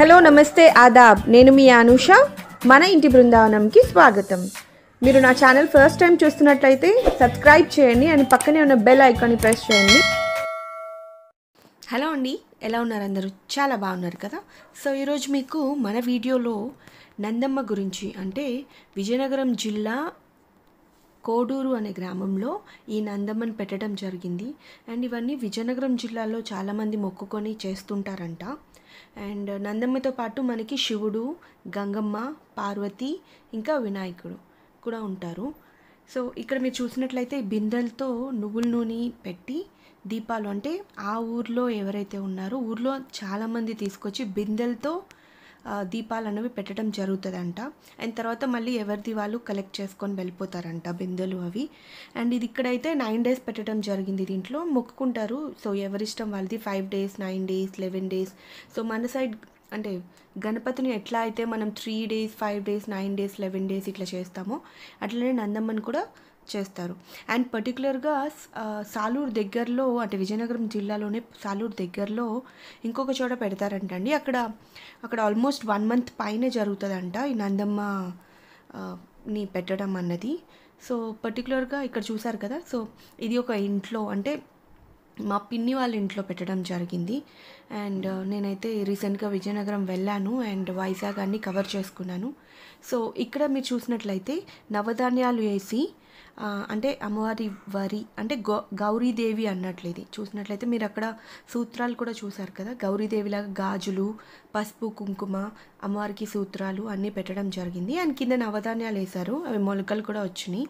hello నమస్తే ఆదాబ్ నేను మీ అనూష మన ఇంటి బృందావనంకి స్వాగతం మీరు నా ఛానల్ ఫస్ట్ టైం చూస్తున్నట్లయితే సబ్స్క్రైబ్ చేయండి అండ్ పక్కనే ఉన్న బెల్ ఐకాన్ని ప్రెస్ చేయండి హలో అండి ఎలా ఉన్నారు అందరూ చాలా బాగున్నారు కదా సో ఈరోజు మీకు మన వీడియోలో నందమ్మ గురించి అంటే విజయనగరం జిల్లా కోడూరు అనే గ్రామంలో ఈ నందమ్మని పెట్టడం జరిగింది అండ్ ఇవన్నీ విజయనగరం జిల్లాలో చాలామంది మొక్కుకొని చేస్తుంటారంట అండ్ నందమ్మతో పాటు మనకి శివుడు గంగమ్మ పార్వతి ఇంకా వినాయకుడు కూడా ఉంటారు సో ఇక్కడ మీరు చూసినట్లయితే బిందెలతో నువ్వుల నూనె పెట్టి దీపాలు అంటే ఆ ఊర్లో ఎవరైతే ఉన్నారో ఊర్లో చాలామంది తీసుకొచ్చి బిందెలతో దీపాలు అనేవి పెట్టడం జరుగుతుందంట అండ్ తర్వాత మళ్ళీ ఎవరిది వాళ్ళు కలెక్ట్ చేసుకొని వెళ్ళిపోతారంట బిందెలు అవి అండ్ ఇది ఇక్కడైతే నైన్ డేస్ పెట్టడం జరిగింది దీంట్లో మొక్కుకుంటారు సో ఎవరిష్టం వాళ్ళది five days nine days eleven days so మన సైడ్ అంటే గణపతిని ఎట్లా అయితే మనం three days five days nine days eleven days ఇట్లా చేస్తామో అట్లనే నందమ్మని కూడా చేస్తారు అండ్ పర్టికులర్గా సాలూరు దగ్గరలో అంటే విజయనగరం జిల్లాలోనే సాలూరు దగ్గరలో ఇంకొక చోట పెడతారంటండి అక్కడ అక్కడ ఆల్మోస్ట్ వన్ మంత్ పైన జరుగుతుందంట ఈ నందమ్మ ని పెట్టడం అన్నది సో పర్టికులర్గా ఇక్కడ చూసారు కదా సో ఇది ఒక ఇంట్లో అంటే మా పిన్ని వాళ్ళ ఇంట్లో పెట్టడం జరిగింది అండ్ uh, నేనైతే రీసెంట్గా విజయనగరం వెళ్ళాను అండ్ వైజాగ్ అన్ని కవర్ చేసుకున్నాను సో ఇక్కడ మీరు చూసినట్లయితే నవధాన్యాలు వేసి uh, అంటే అమ్మవారి వరి అంటే గౌ గౌరీదేవి అన్నట్లు ఇది చూసినట్లయితే మీరు అక్కడ సూత్రాలు కూడా చూశారు కదా గౌరీదేవిలాగా గాజులు పసుపు కుంకుమ అమ్మవారికి సూత్రాలు అన్నీ పెట్టడం జరిగింది అండ్ కింద నవధాన్యాలు వేశారు అవి మొలకలు కూడా వచ్చినాయి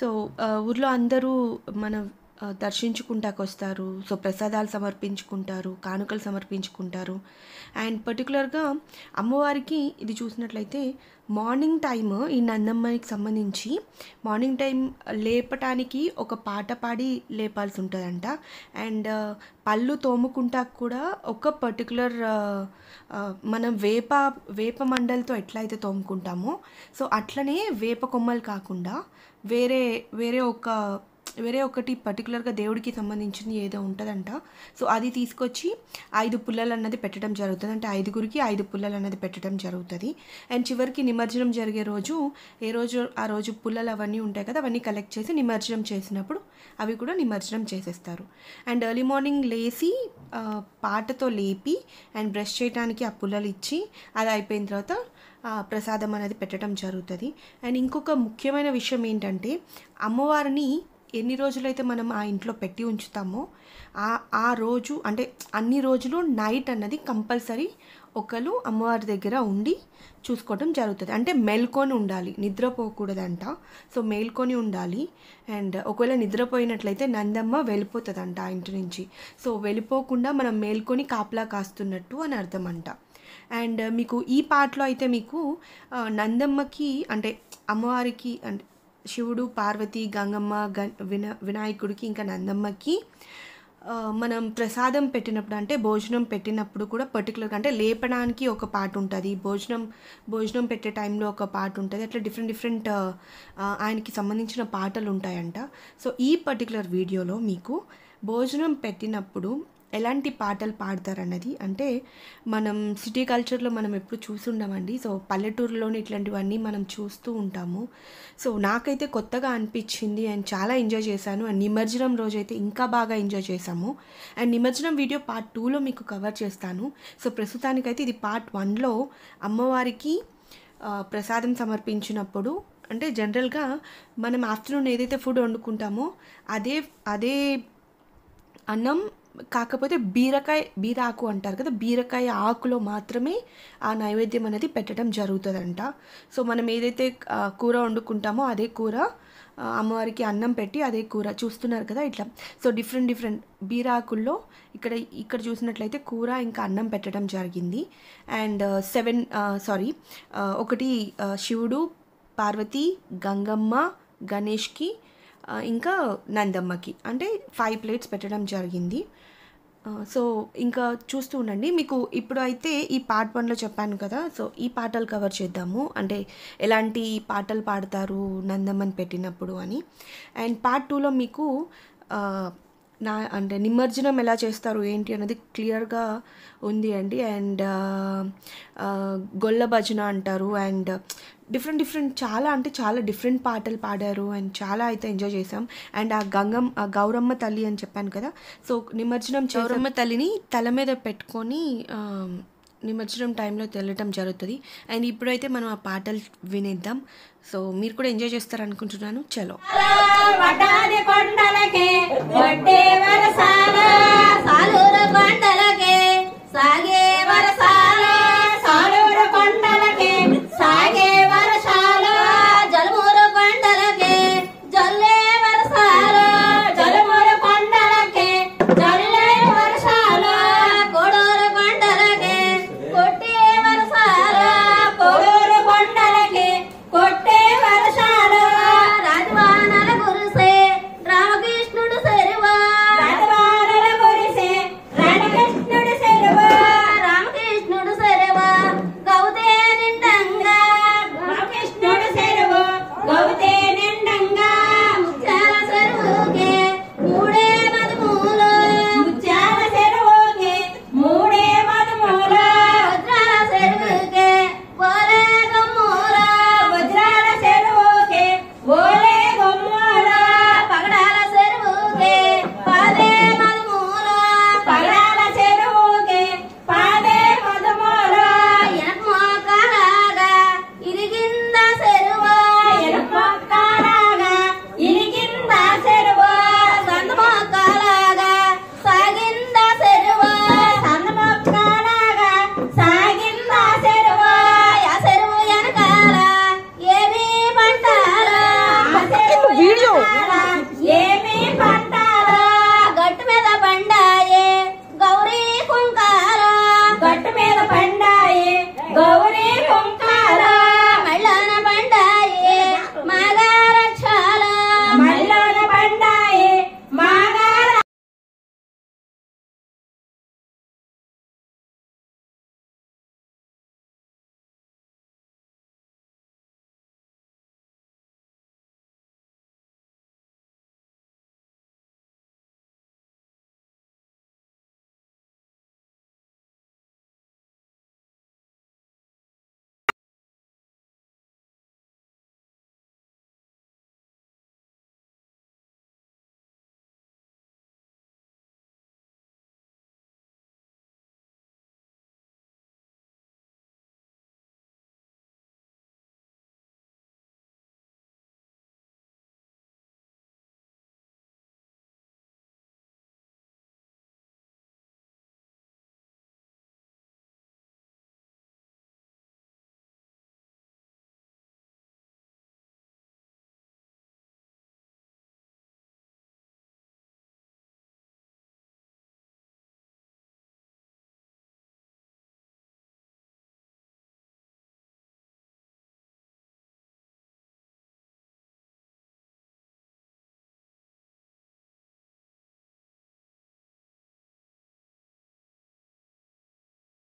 సో uh, ఊర్లో అందరూ మన దర్శించుకుంటాకు వస్తారు సో ప్రసాదాలు సమర్పించుకుంటారు కానుకలు సమర్పించుకుంటారు అండ్ పర్టికులర్గా అమ్మవారికి ఇది చూసినట్లయితే మార్నింగ్ టైమ్ ఈ నందమ్మకి సంబంధించి మార్నింగ్ టైం లేపటానికి ఒక పాట పాడి లేపాల్సి ఉంటుందంట అండ్ పళ్ళు తోముకుంటా కూడా ఒక పర్టికులర్ మనం వేప వేప మండలతో ఎట్లయితే తోముకుంటామో సో అట్లనే వేప కొమ్మలు కాకుండా వేరే వేరే ఒక వేరే ఒకటి పర్టికులర్గా దేవుడికి సంబంధించింది ఏదో ఉంటుందంట సో అది తీసుకొచ్చి ఐదు పుల్లలు అన్నది పెట్టడం జరుగుతుంది అంటే ఐదుగురికి ఐదు పుల్లలు అన్నది పెట్టడం జరుగుతుంది అండ్ చివరికి నిమజ్జనం జరిగే రోజు ఏ రోజు ఆ రోజు పుల్లలు అవన్నీ ఉంటాయి కదా అవన్నీ కలెక్ట్ చేసి నిమజ్జనం చేసినప్పుడు అవి కూడా నిమజ్జనం చేసేస్తారు అండ్ ఎర్లీ మార్నింగ్ లేచి పాటతో లేపి అండ్ బ్రష్ చేయడానికి ఆ పుల్లలు ఇచ్చి అది అయిపోయిన తర్వాత ప్రసాదం అనేది పెట్టడం జరుగుతుంది అండ్ ఇంకొక ముఖ్యమైన విషయం ఏంటంటే అమ్మవారిని ఎన్ని రోజులైతే మనం ఆ ఇంట్లో పెట్టి ఉంచుతామో ఆ ఆ రోజు అంటే అన్ని రోజులు నైట్ అన్నది కంపల్సరీ ఒకరు అమ్మవారి దగ్గర ఉండి చూసుకోవడం జరుగుతుంది అంటే మేల్కొని ఉండాలి నిద్రపోకూడదంట సో మేల్కొని ఉండాలి అండ్ ఒకవేళ నిద్రపోయినట్లయితే నందమ్మ వెళ్ళిపోతుందంట ఆ ఇంటి నుంచి సో వెళ్ళిపోకుండా మనం మేల్కొని కాపలా కాస్తున్నట్టు అని అర్థం అంట అండ్ మీకు ఈ పాటలో అయితే మీకు నందమ్మకి అంటే అమ్మవారికి అంటే శివుడు పార్వతి గంగమ్మ గ విన వినాయకుడికి ఇంకా నందమ్మకి మనం ప్రసాదం పెట్టినప్పుడు అంటే భోజనం పెట్టినప్పుడు కూడా పర్టికులర్గా అంటే లేపడానికి ఒక పాట ఉంటుంది భోజనం భోజనం పెట్టే టైంలో ఒక పాట ఉంటుంది అట్లా డిఫరెంట్ డిఫరెంట్ ఆయనకి సంబంధించిన పాటలు ఉంటాయంట సో ఈ పర్టికులర్ వీడియోలో మీకు భోజనం పెట్టినప్పుడు ఎలాంటి పాటలు పాడతారన్నది అంటే మనం సిటీ కల్చర్లో మనం ఎప్పుడు చూసుండమండి సో పల్లెటూరులోని ఇట్లాంటివన్నీ మనం చూస్తూ ఉంటాము సో నాకైతే కొత్తగా అనిపించింది అండ్ చాలా ఎంజాయ్ చేశాను అండ్ నిమజ్జనం రోజైతే ఇంకా బాగా ఎంజాయ్ చేశాము అండ్ నిమజ్జనం వీడియో పార్ట్ టూలో మీకు కవర్ చేస్తాను సో ప్రస్తుతానికైతే ఇది పార్ట్ వన్లో అమ్మవారికి ప్రసాదం సమర్పించినప్పుడు అంటే జనరల్గా మనం ఆఫ్టర్నూన్ ఏదైతే ఫుడ్ వండుకుంటామో అదే అదే అన్నం కాకపోతే బీరకాయ బీరాకు అంటారు కదా బీరకాయ ఆకులో మాత్రమే ఆ నైవేద్యం అనేది పెట్టడం జరుగుతుందంట సో మనం ఏదైతే కూర వండుకుంటామో అదే కూర అమ్మవారికి అన్నం పెట్టి అదే కూర చూస్తున్నారు కదా ఇట్లా సో డిఫరెంట్ డిఫరెంట్ బీరాకుల్లో ఇక్కడ ఇక్కడ చూసినట్లయితే కూర ఇంకా అన్నం పెట్టడం జరిగింది అండ్ సెవెన్ సారీ ఒకటి శివుడు పార్వతి గంగమ్మ గణేష్కి ఇంకా నందమ్మకి అంటే ఫైవ్ ప్లేట్స్ పెట్టడం జరిగింది సో ఇంకా చూస్తూ ఉండండి మీకు ఇప్పుడు అయితే ఈ పార్ట్ వన్లో చెప్పాను కదా సో ఈ పాటలు కవర్ చేద్దాము అంటే ఎలాంటి పాటలు పాడతారు నందమని పెట్టినప్పుడు అని అండ్ పార్ట్ టూలో మీకు నా అంటే నిమజ్జనం ఎలా చేస్తారు ఏంటి అన్నది క్లియర్గా ఉంది అండి అండ్ గొల్ల భజన అంటారు అండ్ డిఫరెంట్ డిఫరెంట్ చాలా అంటే చాలా డిఫరెంట్ పాటలు పాడారు అండ్ చాలా అయితే ఎంజాయ్ చేసాం అండ్ ఆ గంగం ఆ గౌరమ్మ తల్లి అని చెప్పాను కదా సో నిమజ్జనం గౌరమ్మ తల్లిని తల మీద పెట్టుకొని నిమజ్జనం టైంలో తెల్లటం జరుగుతుంది అండ్ ఇప్పుడైతే మనం ఆ పాటలు వినేద్దాం సో మీరు కూడా ఎంజాయ్ చేస్తారనుకుంటున్నాను చలో కొండలకే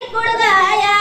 你够了呀！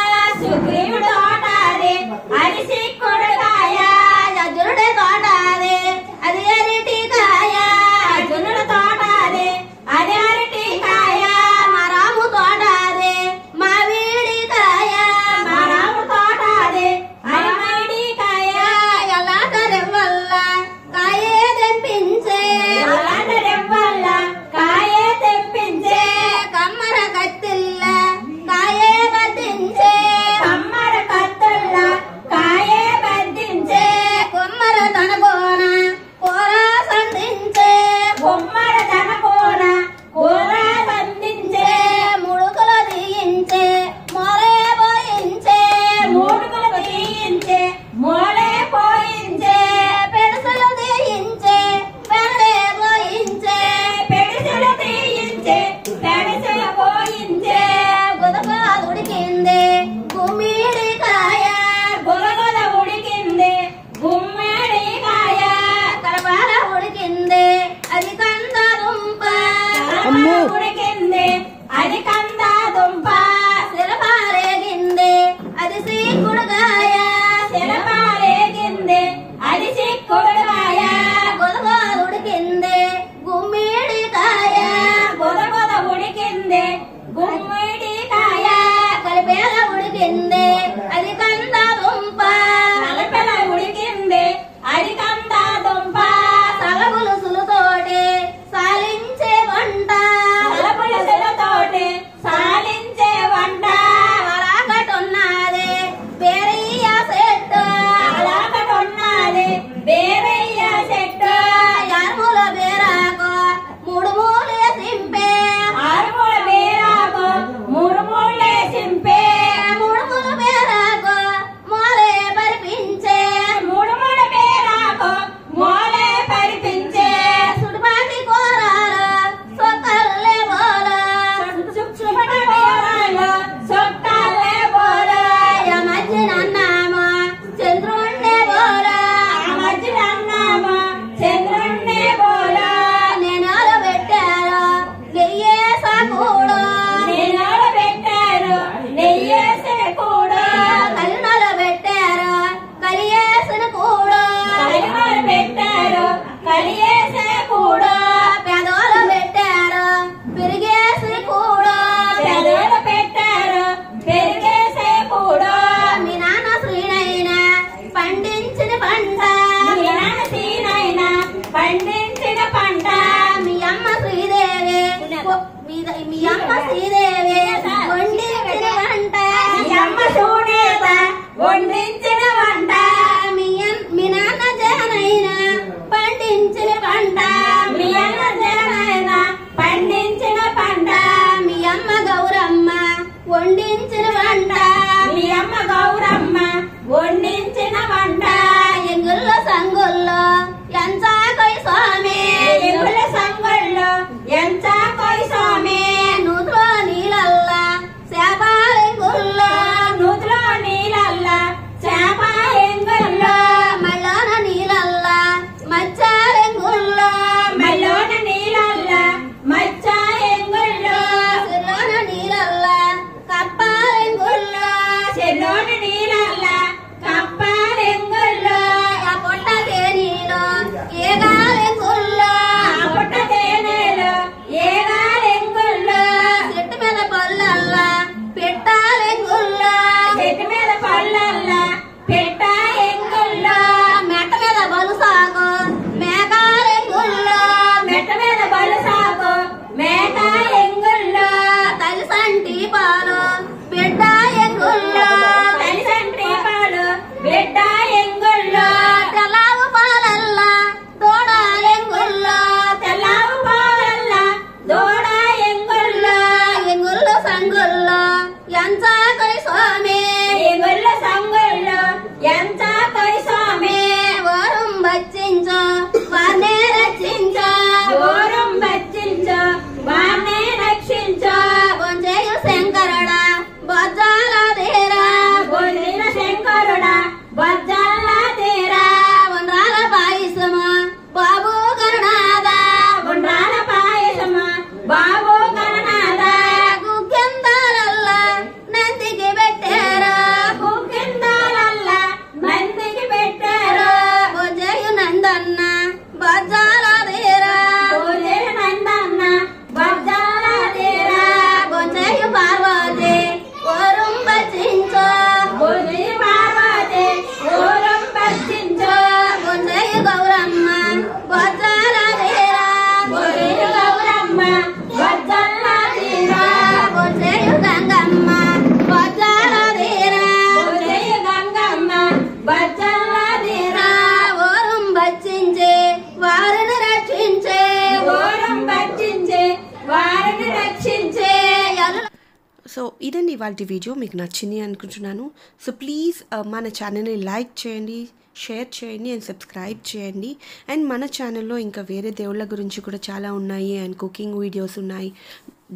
సో ఇదండి ఇవాళ వీడియో మీకు నచ్చింది అనుకుంటున్నాను సో ప్లీజ్ మన ఛానల్ని లైక్ చేయండి షేర్ చేయండి అండ్ సబ్స్క్రైబ్ చేయండి అండ్ మన ఛానల్లో ఇంకా వేరే దేవుళ్ళ గురించి కూడా చాలా ఉన్నాయి అండ్ కుకింగ్ వీడియోస్ ఉన్నాయి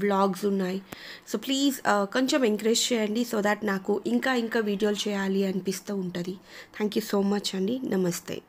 బ్లాగ్స్ ఉన్నాయి సో ప్లీజ్ కొంచెం ఎంకరేజ్ చేయండి సో దాట్ నాకు ఇంకా ఇంకా వీడియోలు చేయాలి అనిపిస్తూ ఉంటుంది థ్యాంక్ యూ సో మచ్ అండి నమస్తే